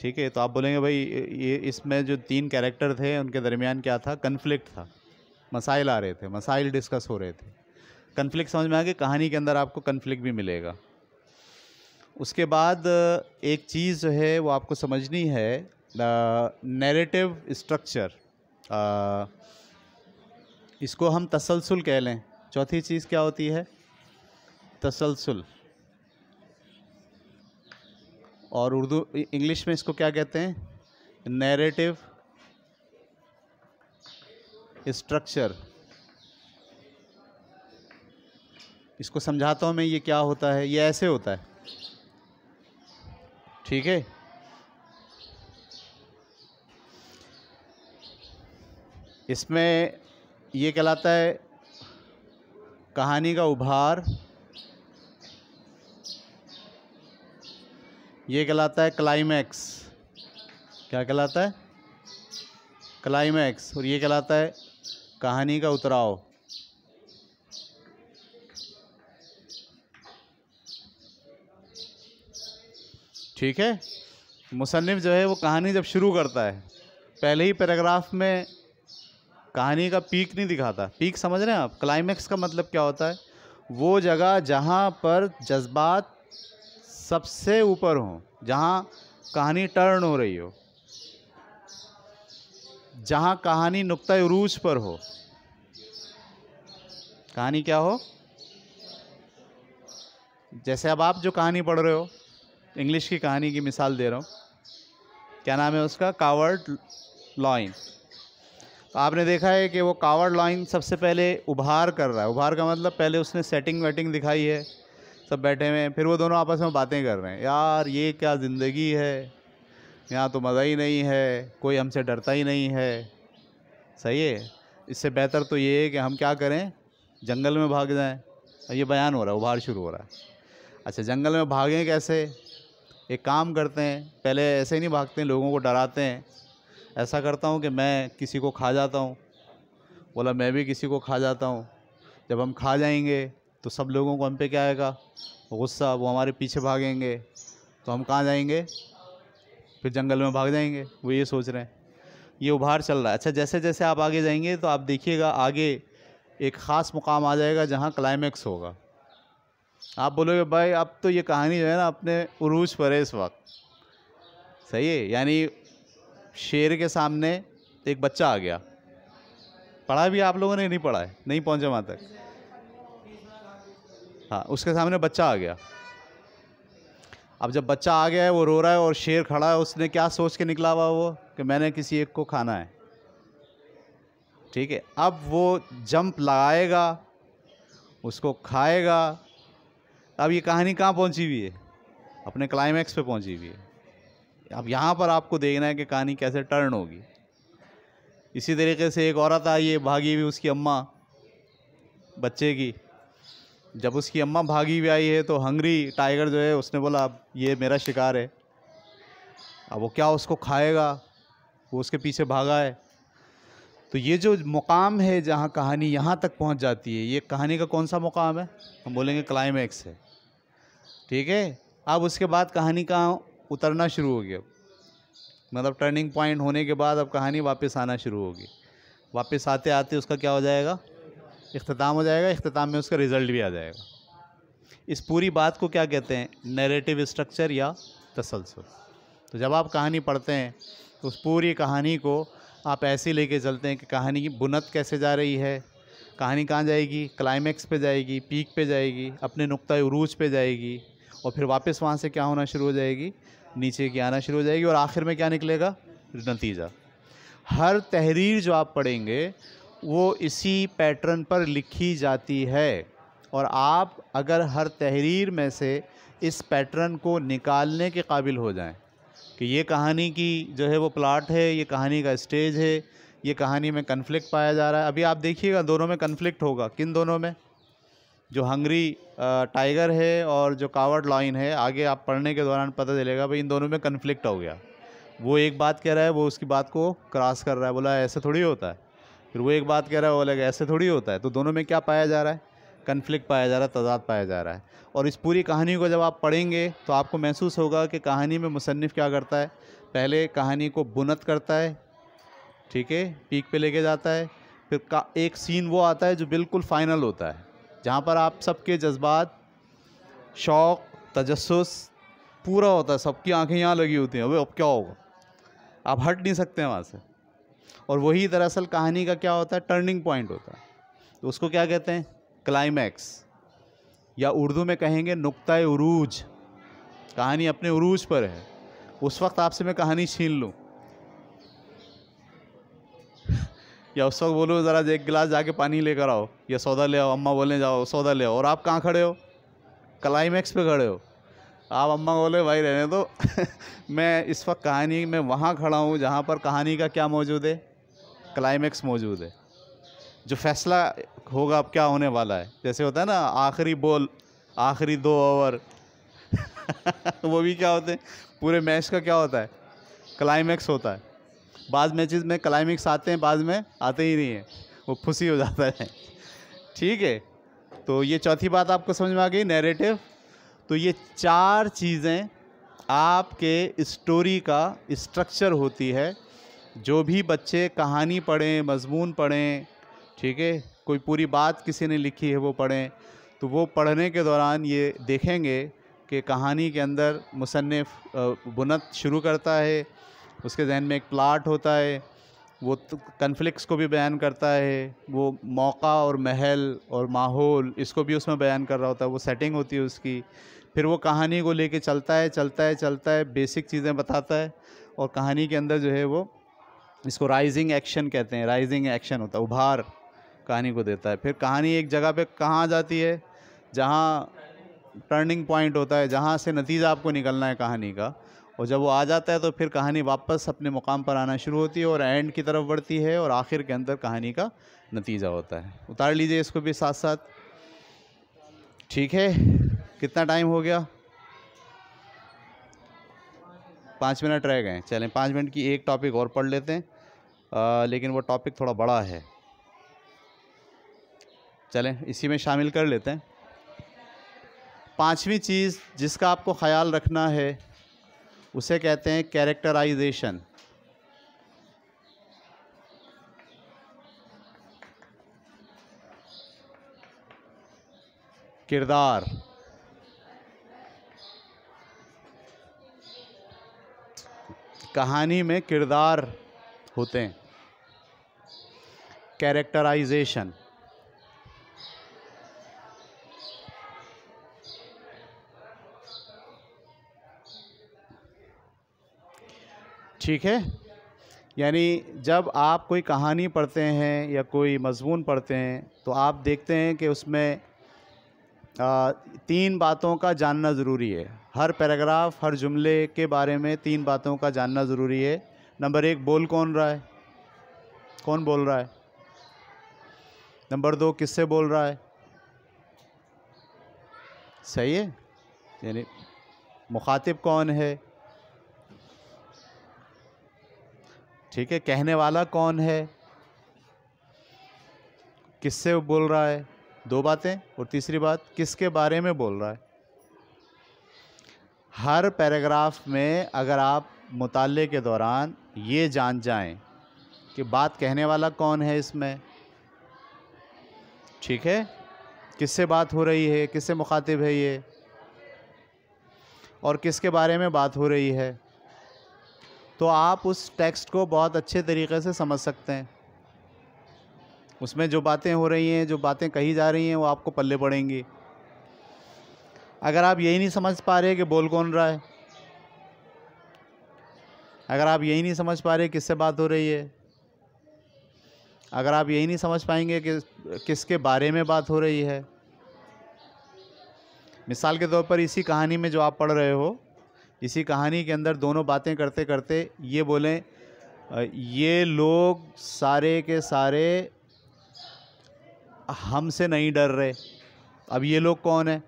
ठीक है तो आप बोलेंगे भाई ये इसमें जो तीन कैरेक्टर थे उनके दरमियान क्या था कन्फ्लिक्ट था मसाइल आ रहे थे मसाइल डिस्कस हो रहे थे कन्फ्लिक्ट समझ में आ गए कहानी के अंदर आपको कन्फ्लिक्ट भी मिलेगा उसके बाद एक चीज़ जो है वो आपको समझनी है नरेटिव स्ट्रक्चर इसको हम तसलसल कह लें चौथी चीज़ क्या होती है तसलसल और उर्दू इंग्लिश में इसको क्या कहते हैं नैरेटिव स्ट्रक्चर इसको समझाता हूँ मैं ये क्या होता है ये ऐसे होता है ठीक है इसमें ये कहलाता है कहानी का उभार ये कहलाता है क्लाइमैक्स क्या कहलाता है क्लाइमैक्स और ये कहलाता है कहानी का उतराव ठीक है मुसनफ़ जो है वो कहानी जब शुरू करता है पहले ही पैराग्राफ में कहानी का पीक नहीं दिखाता पीक समझ रहे हैं आप क्लाइमैक्स का मतलब क्या होता है वो जगह जहाँ पर जज्बात सबसे ऊपर हों जहाँ कहानी टर्न हो रही हो जहाँ कहानी नुकता रूज पर हो कहानी क्या हो जैसे अब आप जो कहानी पढ़ रहे हो इंग्लिश की कहानी की मिसाल दे रहा हूँ क्या नाम है उसका कावर्ड लॉइन तो आपने देखा है कि वो कावर्ड लॉइन सबसे पहले उभार कर रहा है उभार का मतलब पहले उसने सेटिंग वेटिंग दिखाई है सब बैठे हुए हैं फिर वो दोनों आपस में बातें कर रहे हैं यार ये क्या ज़िंदगी है यहाँ तो मज़ा ही नहीं है कोई हमसे डरता ही नहीं है सही है इससे बेहतर तो ये है कि हम क्या करें जंगल में भाग जाएं ये बयान हो रहा है उभार शुरू हो रहा है अच्छा जंगल में भागें कैसे एक काम करते हैं पहले ऐसे ही नहीं भागते हैं लोगों को डराते हैं ऐसा करता हूँ कि मैं किसी को खा जाता हूँ बोला मैं भी किसी को खा जाता हूँ जब हम खा जाएंगे तो सब लोगों को हम पे क्या आएगा गुस्सा वो हमारे पीछे भागेंगे तो हम कहाँ जाएंगे फिर जंगल में भाग जाएंगे वो ये सोच रहे हैं ये उभार चल रहा है अच्छा जैसे जैसे आप आगे जाएंगे तो आप देखिएगा आगे एक ख़ास मुकाम आ जाएगा जहाँ क्लाइमैक्स होगा आप बोलोगे भाई अब तो ये कहानी जो है ना अपने उरूज पर है इस वक्त सही है यानी शेर के सामने एक बच्चा आ गया पढ़ा भी आप लोगों ने नहीं पढ़ा है नहीं पहुँचे वहाँ तक हाँ उसके सामने बच्चा आ गया अब जब बच्चा आ गया है वो रो रहा है और शेर खड़ा है उसने क्या सोच के निकला हुआ वो कि मैंने किसी एक को खाना है ठीक है अब वो जंप लगाएगा उसको खाएगा अब ये कहानी कहाँ पहुँची हुई है अपने क्लाइमैक्स पे पहुँची हुई है अब यहाँ पर आपको देखना है कि कहानी कैसे टर्न होगी इसी तरीके से एक औरत आई है भागी हुई उसकी अम्मा बच्चे की जब उसकी अम्मा भागी हुई आई है तो हंगरी टाइगर जो है उसने बोला अब ये मेरा शिकार है अब वो क्या उसको खाएगा वो उसके पीछे भागा है तो ये जो मुकाम है जहाँ कहानी यहाँ तक पहुँच जाती है ये कहानी का कौन सा मुकाम है हम बोलेंगे क्लाइमैक्स है ठीक है अब उसके बाद कहानी का उतरना शुरू हो गया मतलब टर्निंग पॉइंट होने के बाद अब कहानी वापस आना शुरू होगी वापस आते आते उसका क्या हो जाएगा अख्ताम हो जाएगा अख्ताम में उसका रिज़ल्ट भी आ जाएगा इस पूरी बात को क्या कहते हैं नरेटिव स्ट्रक्चर या तसलसल तो जब आप कहानी पढ़ते हैं तो उस पूरी कहानी को आप ऐसे लेके चलते हैं कि कहानी की बुनत कैसे जा रही है कहानी कहाँ जाएगी क्लाइमैक्स पे जाएगी पीक पे जाएगी अपने नुक़ उरूज पे जाएगी और फिर वापस वहाँ से क्या होना शुरू हो जाएगी नीचे की आना शुरू हो जाएगी और आखिर में क्या निकलेगा नतीजा हर तहरीर जो आप पढ़ेंगे वो इसी पैटर्न पर लिखी जाती है और आप अगर हर तहरीर में से इस पैटर्न को निकालने के काबिल हो जाएं कि ये कहानी की जो है वो प्लाट है ये कहानी का स्टेज है ये कहानी में कन्फ्लिक्ट पाया जा रहा है अभी आप देखिएगा दोनों में कन्फ्लिक्ट होगा किन दोनों में जो हंगरी टाइगर है और जो कावर्ड लॉइन है आगे आप पढ़ने के दौरान पता चलेगा भाई इन दोनों में कन्फ्लिक्ट हो गया वो एक बात कह रहा है वो उसकी बात को क्रॉस कर रहा है बोला ऐसे थोड़ी होता है फिर वो एक बात कह रहा है वो बोला ऐसे थोड़ी होता है तो दोनों में क्या पाया जा रहा है कन्फ्लिक्ट पाया जा रहा है तजाद पाया जा रहा है और इस पूरी कहानी को जब आप पढ़ेंगे तो आपको महसूस होगा कि कहानी में मुसनफ़ क्या करता है पहले कहानी को बुनत करता है ठीक है पीक पे लेके जाता है फिर का एक सीन वो आता है जो बिल्कुल फ़ाइनल होता है जहाँ पर आप सबके जज्बात शौक़ तजस पूरा होता है सबकी आंखें यहाँ लगी होती हैं अब अब क्या होगा आप हट नहीं सकते हैं वहाँ से और वही दरअसल कहानी का क्या होता है टर्निंग पॉइंट होता है तो उसको क्या कहते हैं क्लाइमैक्स या उर्दू में कहेंगे नुक्ता उरूज कहानी अपने उरूज पर है उस वक्त आपसे मैं कहानी छीन लूँ या वक्त बोलो ज़रा एक गिलास जाके पानी लेकर आओ या सौदा ले आओ अम्मा बोलने जाओ सौदा ले आओ और आप कहाँ खड़े हो क्लाइमैक्स पे खड़े हो आप अम्मा बोले भाई रहने दो मैं इस वक्त कहानी में वहाँ खड़ा हूँ जहाँ पर कहानी का क्या मौजूद है क्लाइमैक्स मौजूद है जो फैसला होगा अब क्या होने वाला है जैसे होता है ना आखिरी बॉल आखिरी दो ओवर वो भी क्या होते हैं पूरे मैच का क्या होता है क्लाइमैक्स होता है बाद मैचेस में क्लाइमिक्स आते हैं बाद में आते ही नहीं हैं वो फुसी हो जाता है ठीक है तो ये चौथी बात आपको समझ में आ गई नैरेटिव तो ये चार चीज़ें आपके स्टोरी का स्ट्रक्चर होती है जो भी बच्चे कहानी पढ़ें मजमून पढ़ें ठीक है कोई पूरी बात किसी ने लिखी है वो पढ़ें तो वो पढ़ने के दौरान ये देखेंगे कि कहानी के अंदर मुसनफ़ बुनत शुरू करता है उसके जहन में एक प्लाट होता है वो तो कन्फ्लिक्स को भी बयान करता है वो मौका और महल और माहौल इसको भी उसमें बयान कर रहा होता है वो सेटिंग होती है उसकी फिर वो कहानी को लेके चलता है चलता है चलता है बेसिक चीज़ें बताता है और कहानी के अंदर जो है वो इसको राइजिंग एक्शन कहते हैं राइजिंग एक्शन होता है उभार कहानी को देता है फिर कहानी एक जगह पे कहाँ जाती है जहाँ टर्निंग पॉइंट होता है जहाँ से नतीजा आपको निकलना है कहानी का और जब वो आ जाता है तो फिर कहानी वापस अपने मुकाम पर आना शुरू होती है और एंड की तरफ बढ़ती है और आखिर के अंदर कहानी का नतीजा होता है उतार लीजिए इसको भी साथ साथ ठीक है कितना टाइम हो गया पाँच मिनट रह गए चलें पाँच मिनट की एक टॉपिक और पढ़ लेते हैं आ, लेकिन वो टॉपिक थोड़ा बड़ा है चलें इसी में शामिल कर लेते हैं पांचवी चीज़ जिसका आपको ख्याल रखना है उसे कहते हैं कैरेक्टराइजेशन किरदार कहानी में किरदार होते हैं कैरेक्टराइजेशन ठीक है यानी जब आप कोई कहानी पढ़ते हैं या कोई मजमून पढ़ते हैं तो आप देखते हैं कि उसमें तीन बातों का जानना ज़रूरी है हर पैराग्राफ हर जुमले के बारे में तीन बातों का जानना ज़रूरी है नंबर एक बोल कौन रहा है कौन बोल रहा है नंबर दो किससे बोल रहा है सही है यानी मुखातिब कौन है ठीक है कहने वाला कौन है किससे बोल रहा है दो बातें और तीसरी बात किसके बारे में बोल रहा है हर पैराग्राफ में अगर आप मुताले के दौरान ये जान जाएं कि बात कहने वाला कौन है इसमें ठीक है किससे बात हो रही है किससे मुखातिब है ये और किसके बारे में बात हो रही है तो आप उस टेक्स्ट को बहुत अच्छे तरीके से समझ सकते हैं उसमें जो बातें हो रही हैं जो बातें कही जा रही हैं वो आपको पल्ले पड़ेंगी अगर आप यही नहीं समझ पा रहे कि बोल कौन रहा है अगर आप यही नहीं समझ पा रहे किससे बात हो रही है अगर आप यही नहीं समझ पाएंगे कि किसके बारे में बात हो रही है मिसाल के तौर पर इसी कहानी में जो आप पढ़ रहे हो इसी कहानी के अंदर दोनों बातें करते करते ये बोलें ये लोग सारे के सारे हमसे नहीं डर रहे अब ये लोग कौन है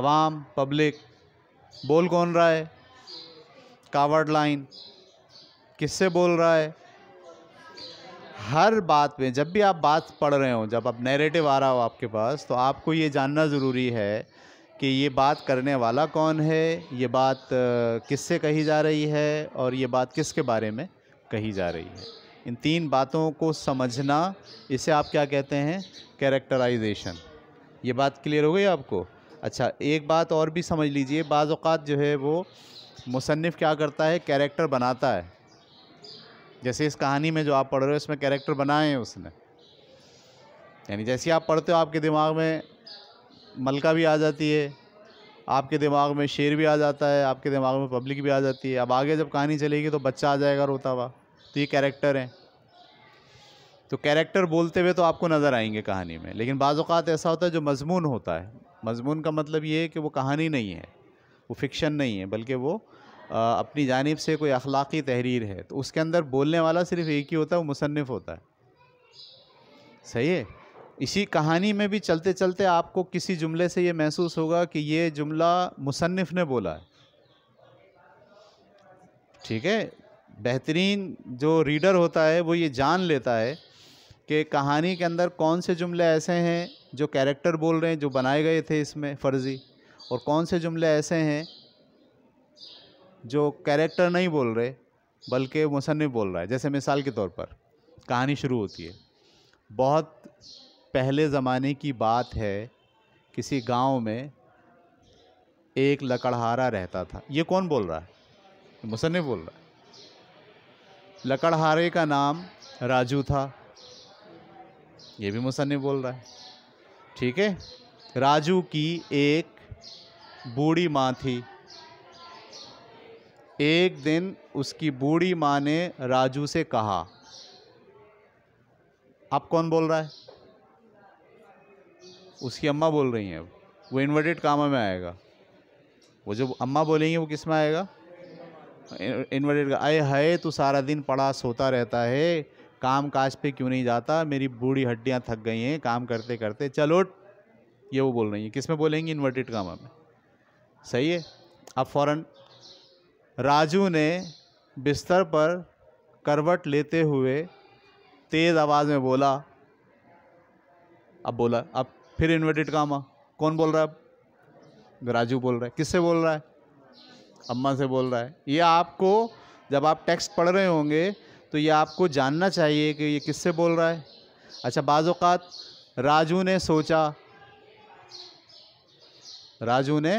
आवाम पब्लिक बोल कौन रहा है कावर्ड लाइन किससे बोल रहा है हर बात में जब भी आप बात पढ़ रहे हो जब आप नैरेटिव आ रहा हो आपके पास तो आपको ये जानना ज़रूरी है कि ये बात करने वाला कौन है ये बात किससे कही जा रही है और ये बात किसके बारे में कही जा रही है इन तीन बातों को समझना इसे आप क्या कहते हैं कैरेक्टराइजेशन ये बात क्लियर हो गई आपको अच्छा एक बात और भी समझ लीजिए बाज़ात जो है वो मुसनफ़ क्या करता है कैरेक्टर बनाता है जैसे इस कहानी में जो आप पढ़ रहे हो इसमें कैरेक्टर बनाए हैं उसने यानी जैसे आप पढ़ते हो आपके दिमाग में मलका भी आ जाती है आपके दिमाग में शेर भी आ जाता है आपके दिमाग में पब्लिक भी आ जाती है अब आगे जब कहानी चलेगी तो बच्चा आ जाएगा रोता हुआ तो ये कैरेक्टर हैं तो कैरेक्टर बोलते हुए तो आपको नज़र आएंगे कहानी में लेकिन बाज़ात ऐसा होता है जो मजमून होता है मजमून का मतलब ये है कि वो कहानी नहीं है वो फिक्शन नहीं है बल्कि वो अपनी जानब से कोई अखलाक़ी तहरीर है तो उसके अंदर बोलने वाला सिर्फ एक ही होता है वो मुसनफ़ होता है सही है इसी कहानी में भी चलते चलते आपको किसी जुमले से ये महसूस होगा कि ये जुमला मुसनफ़ ने बोला है ठीक है बेहतरीन जो रीडर होता है वो ये जान लेता है कि कहानी के अंदर कौन से जुमले ऐसे हैं जो कैरेक्टर बोल रहे हैं जो बनाए गए थे इसमें फ़र्ज़ी और कौन से जुमले ऐसे हैं जो कैरेक्टर नहीं बोल रहे बल्कि मुसनफ़ बोल रहा है जैसे मिसाल के तौर पर कहानी शुरू होती है बहुत पहले ज़माने की बात है किसी गांव में एक लकड़हारा रहता था ये कौन बोल रहा है मुसन्फ बोल रहा है लकड़हारे का नाम राजू था ये भी मुसन्फ बोल रहा है ठीक है राजू की एक बूढ़ी माँ थी एक दिन उसकी बूढ़ी माँ ने राजू से कहा आप कौन बोल रहा है उसकी अम्मा बोल रही हैं अब वो इन्वर्टेड कामा में आएगा वो जब अम्मा बोलेंगे वो किस में आएगा इन्वर्टेड का अय है तो सारा दिन पड़ा सोता रहता है काम काज पे क्यों नहीं जाता मेरी बूढ़ी हड्डियाँ थक गई हैं काम करते करते चलो ये वो बोल रही हैं किस में बोलेंगी इन्वर्टेड कामा में सही है अब फ़ौर राजू ने बिस्तर पर करवट लेते हुए तेज़ आवाज़ में बोला अब बोला अब फिर इन्वर्टेड कामा कौन बोल रहा है अब राजू बोल रहा है किससे बोल रहा है अम्मा से बोल रहा है ये आपको जब आप टेक्स्ट पढ़ रहे होंगे तो ये आपको जानना चाहिए कि ये किससे बोल रहा है अच्छा बाज़ात राजू ने सोचा राजू ने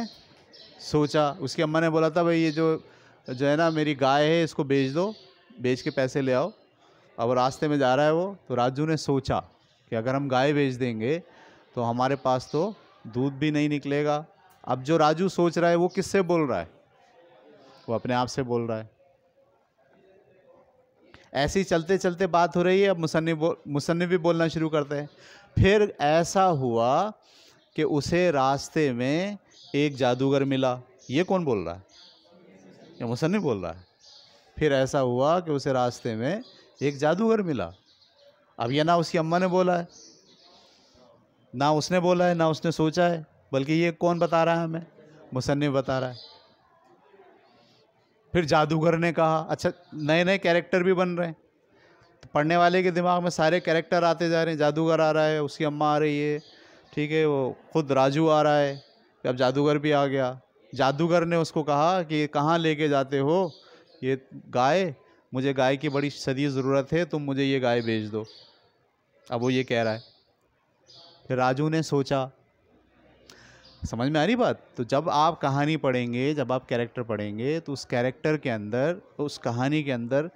सोचा उसकी अम्मा ने बोला था भाई ये जो जो है ना मेरी गाय है इसको बेच दो बेच के पैसे ले आओ अब रास्ते में जा रहा है वो तो राजू ने सोचा कि अगर हम गाय बेच देंगे तो हमारे पास तो दूध भी नहीं निकलेगा अब जो राजू सोच रहा है वो किससे बोल रहा है वो अपने आप से बोल रहा है ऐसी चलते चलते बात हो रही है अब मुसन्फ बो मुसन्फ भी बोलना शुरू करते हैं फिर ऐसा हुआ कि उसे रास्ते में एक जादूगर मिला ये कौन बोल रहा है ये मुसन्फ बोल रहा है फिर ऐसा हुआ कि उसे रास्ते में एक जादूगर मिला अब यह ना उसकी अम्मा ने बोला है ना उसने बोला है ना उसने सोचा है बल्कि ये कौन बता रहा है हमें मुसन्फ बता रहा है फिर जादूगर ने कहा अच्छा नए नए कैरेक्टर भी बन रहे हैं तो पढ़ने वाले के दिमाग में सारे कैरेक्टर आते जा रहे हैं जादूगर आ रहा है उसकी अम्मा आ रही है ठीक है वो खुद राजू आ रहा है अब जादूगर भी आ गया जादूगर ने उसको कहा कि कहाँ लेके जाते हो ये गाय मुझे गाय की बड़ी सदी ज़रूरत है तुम मुझे ये गाय बेच दो अब वो ये कह रहा है राजू ने सोचा समझ में आ रही बात तो जब आप कहानी पढ़ेंगे जब आप कैरेक्टर पढ़ेंगे तो उस कैरेक्टर के अंदर उस कहानी के अंदर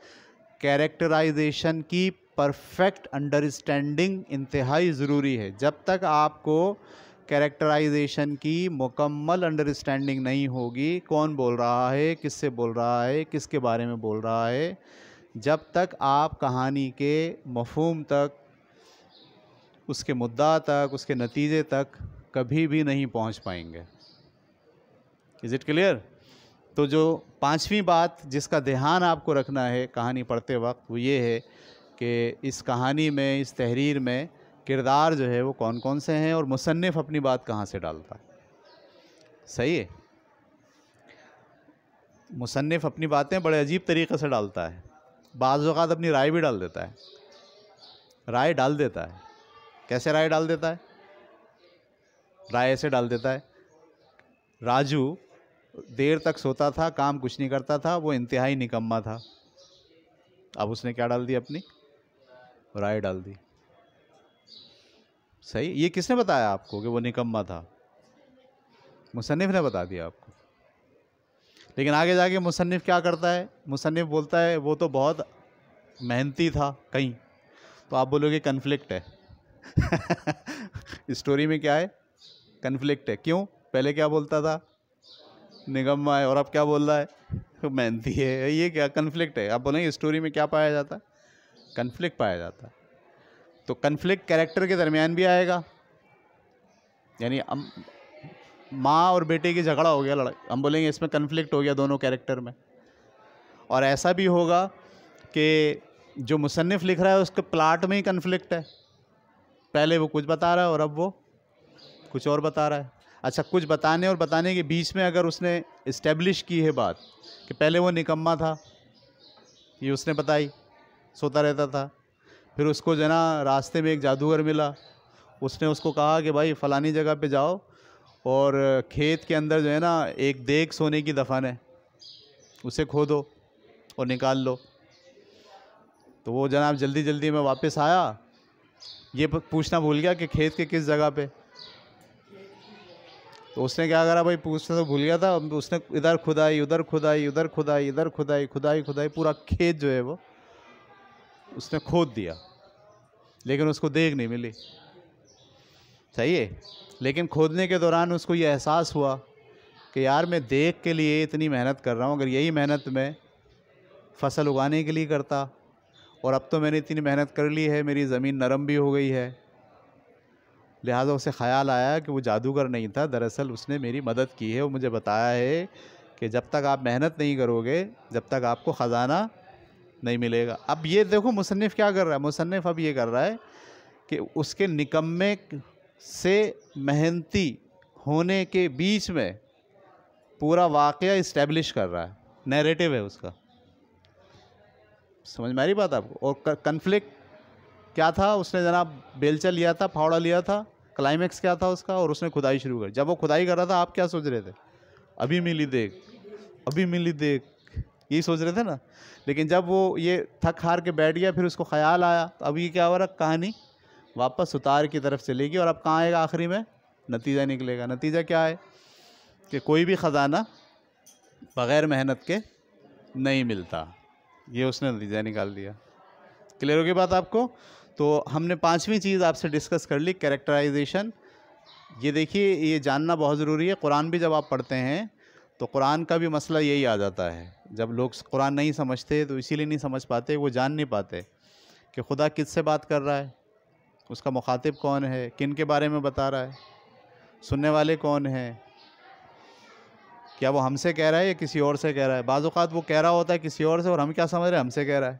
कैरेक्टराइजेशन की परफेक्ट अंडरस्टैंडिंग इंतहाई ज़रूरी है जब तक आपको कैरेक्टराइजेशन की मुकम्मल अंडरस्टैंडिंग नहीं होगी कौन बोल रहा है किससे बोल रहा है किसके बारे में बोल रहा है जब तक आप कहानी के मफहम तक उसके मुद्दा तक उसके नतीजे तक कभी भी नहीं पहुंच पाएंगे इज़ इट क्लियर तो जो पांचवी बात जिसका ध्यान आपको रखना है कहानी पढ़ते वक्त वो ये है कि इस कहानी में इस तहरीर में किरदार जो है वो कौन कौन से हैं और मुसनफ़ अपनी बात कहाँ से डालता है सही है मुसनफ़ अपनी बातें बड़े अजीब तरीके से डालता है बाज़ात अपनी राय भी डाल देता है राय डाल देता है कैसे राय डाल देता है राय ऐसे डाल देता है राजू देर तक सोता था काम कुछ नहीं करता था वो इंतहाई निकम्मा था अब उसने क्या डाल दी अपनी राय डाल दी सही ये किसने बताया आपको कि वो निकम्मा था मुसन्फ़ ने बता दिया आपको लेकिन आगे जाके मुसन्फ़ क्या करता है मुसन्फ़ बोलता है वो तो बहुत मेहनती था कहीं तो आप बोलोगे कन्फ्लिक्ट है स्टोरी में क्या है कन्फ्लिक्ट है क्यों पहले क्या बोलता था निगम है और अब क्या बोल रहा है मेहनती है ये क्या कन्फ्लिक्ट है आप बोलेंगे स्टोरी में क्या पाया जाता है कन्फ्लिक्ट पाया जाता है तो कन्फ्लिक्ट कैरेक्टर के दरमियान भी आएगा यानी हम माँ और बेटे की झगड़ा हो गया लड़ाई हम बोलेंगे इसमें कन्फ्लिक्ट हो गया दोनों कैरेक्टर में और ऐसा भी होगा कि जो मुसनफ़ लिख रहा है उसके प्लाट में ही कन्फ्लिक्ट है पहले वो कुछ बता रहा है और अब वो कुछ और बता रहा है अच्छा कुछ बताने और बताने के बीच में अगर उसने इस्टेब्लिश की है बात कि पहले वो निकम्मा था ये उसने बताई सोता रहता था फिर उसको जो ना रास्ते में एक जादूगर मिला उसने उसको कहा कि भाई फ़लानी जगह पे जाओ और खेत के अंदर जो है ना एक देख सोने की दफान है उसे खो दो और निकाल लो तो वो जनाब जल्दी जल्दी में वापस आया ये पूछना भूल गया कि खेत के किस जगह पे तो उसने क्या करा भाई पूछना तो भूल गया था उसने इधर खुदाई उधर खुदाई उधर खुदाई इधर खुदाई खुदाई खुदाई पूरा खेत जो है वो उसने खोद दिया लेकिन उसको देख नहीं मिली सही है लेकिन खोदने के दौरान उसको ये एहसास हुआ कि यार मैं देख के लिए इतनी मेहनत कर रहा हूँ अगर यही मेहनत मैं फसल उगाने के लिए करता और अब तो मैंने इतनी मेहनत कर ली है मेरी ज़मीन नरम भी हो गई है लिहाजा उसे ख्याल आया कि वो जादूगर नहीं था दरअसल उसने मेरी मदद की है वो मुझे बताया है कि जब तक आप मेहनत नहीं करोगे जब तक आपको ख़जाना नहीं मिलेगा अब ये देखो मुसनफ़ क्या कर रहा है मुसनफ़ अब ये कर रहा है कि उसके निकम्मे से मेहनती होने के बीच में पूरा वाक़ इस्टेब्लिश कर रहा है नेरेटिव है उसका समझ में आ रही बात आपको और कन्फ्लिक्ट क्या था उसने जनाब बेलचा लिया था फावड़ा लिया था क्लाइमैक्स क्या था उसका और उसने खुदाई शुरू कर जब वो खुदाई कर रहा था आप क्या सोच रहे थे अभी मिली देख अभी मिली देख यही सोच रहे थे ना लेकिन जब वो ये थक हार के बैठ गया फिर उसको ख्याल आया तो अब ये क्या हो रहा कहानी वापस उतार की तरफ चलेगी और अब कहाँ आएगा आखिरी में नतीजा निकलेगा नतीजा क्या है कि कोई भी ख़जाना बग़ैर मेहनत के नहीं मिलता ये उसने नतीजा निकाल दिया क्लियर होगी बात आपको तो हमने पांचवी चीज़ आपसे डिस्कस कर ली कैरेक्टराइजेशन ये देखिए ये जानना बहुत ज़रूरी है कुरान भी जब आप पढ़ते हैं तो कुरान का भी मसला यही आ जाता है जब लोग कुरान नहीं समझते तो इसीलिए नहीं समझ पाते वो जान नहीं पाते कि खुदा किस से बात कर रहा है उसका मुखातिब कौन है किन के बारे में बता रहा है सुनने वाले कौन हैं क्या वो हमसे कह रहा है या किसी और से कह रहा है बाज़ात वो कह रहा होता है किसी और से और हम क्या समझ रहे हैं हमसे कह रहा है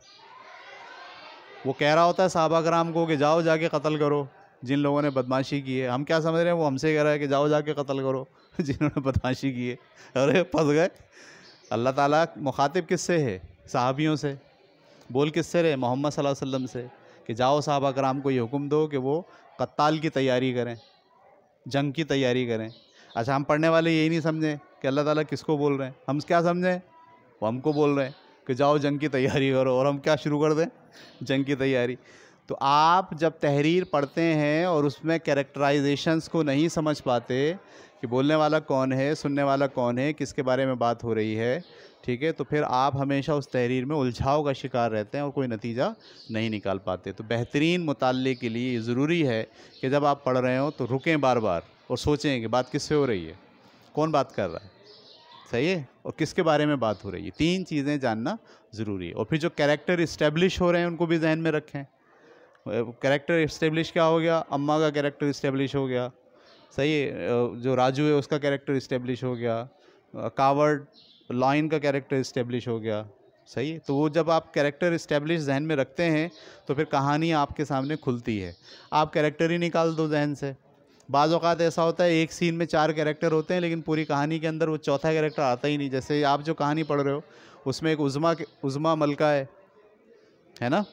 वो कह रहा होता है साहबा कराम को कि जाओ जाके कत्ल करो जिन लोगों ने बदमाशी की है हम क्या समझ रहे हैं वो हमसे कह रहा है कि जाओ जाके कत्ल करो जिन्होंने बदमाशी की है अरे फंस गए अल्लाह ताला मुखातिब किससे है साहबियों से बोल किससे रहे मोहम्मद सल्लल्लाहु अलैहि वसल्लम से कि जाओ साहबा कराम को ये हुक्म दो कि वो कत्ताल की तैयारी करें जंग की तैयारी करें अच्छा हम पढ़ने वाले यही नहीं समझें कि अल्लाह ताला किसको बोल रहे हैं हम क्या समझें वो हमको बोल रहे हैं कि जाओ जंग की तैयारी करो और हम क्या शुरू कर दें जंग की तैयारी तो आप जब तहरीर पढ़ते हैं और उसमें कैरेक्टराइजेशंस को नहीं समझ पाते कि बोलने वाला कौन है सुनने वाला कौन है किसके बारे में बात हो रही है ठीक है तो फिर आप हमेशा उस तहरीर में उलझाव का शिकार रहते हैं और कोई नतीजा नहीं निकाल पाते तो बेहतरीन मुताले के लिए ज़रूरी है कि जब आप पढ़ रहे हो तो रुकें बार बार और सोचें कि बात किससे हो रही है कौन बात कर रहा है सही है और किसके बारे में बात हो रही है तीन चीज़ें जानना ज़रूरी है और फिर जो कैरेक्टर इस्टेब्लिश हो रहे हैं उनको भी जहन में रखें कैरेक्टर इस्टेब्लिश क्या हो गया अम्मा का कैरेक्टर इस्टेब्लिश हो गया सही है जो राजू है उसका कैरेक्टर इस्टेब्लिश हो गया कावर्ड लॉइन का कैरेक्टर इस्टेब्लिश हो गया सही तो वो जब आप कैरेक्टर इस्टेब्लिश जहन में रखते हैं तो फिर कहानी आपके सामने खुलती है आप कैरेक्टर ही निकाल दो जहन से बाज अवत ऐसा होता है एक सीन में चार कैरेक्टर होते हैं लेकिन पूरी कहानी के अंदर वो चौथा कैरेक्टर आता ही नहीं जैसे आप जो कहानी पढ़ रहे हो उसमें एक उज़मा उज़मा मलका है है ना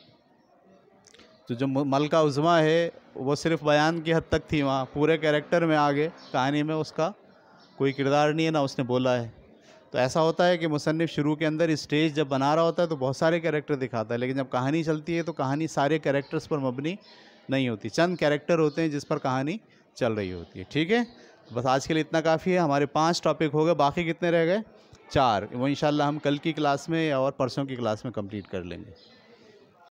तो जो मलका उज़मा है वो सिर्फ बयान की हद तक थी वहाँ पूरे कैरेक्टर में आगे कहानी में उसका कोई किरदार नहीं है ना उसने बोला है तो ऐसा होता है कि मुसनफ़ शुरू के अंदर स्टेज जब बना रहा होता है तो बहुत सारे कैरेक्टर दिखाता है लेकिन जब कहानी चलती है तो कहानी सारे कैरेक्टर्स पर मबनी नहीं होती चंद कैरेक्टर होते हैं जिस पर कहानी चल रही होती है ठीक है बस आज के लिए इतना काफ़ी है हमारे पाँच टॉपिक हो गए बाकी कितने रह गए चार वो इन हम कल की क्लास में और परसों की क्लास में कंप्लीट कर लेंगे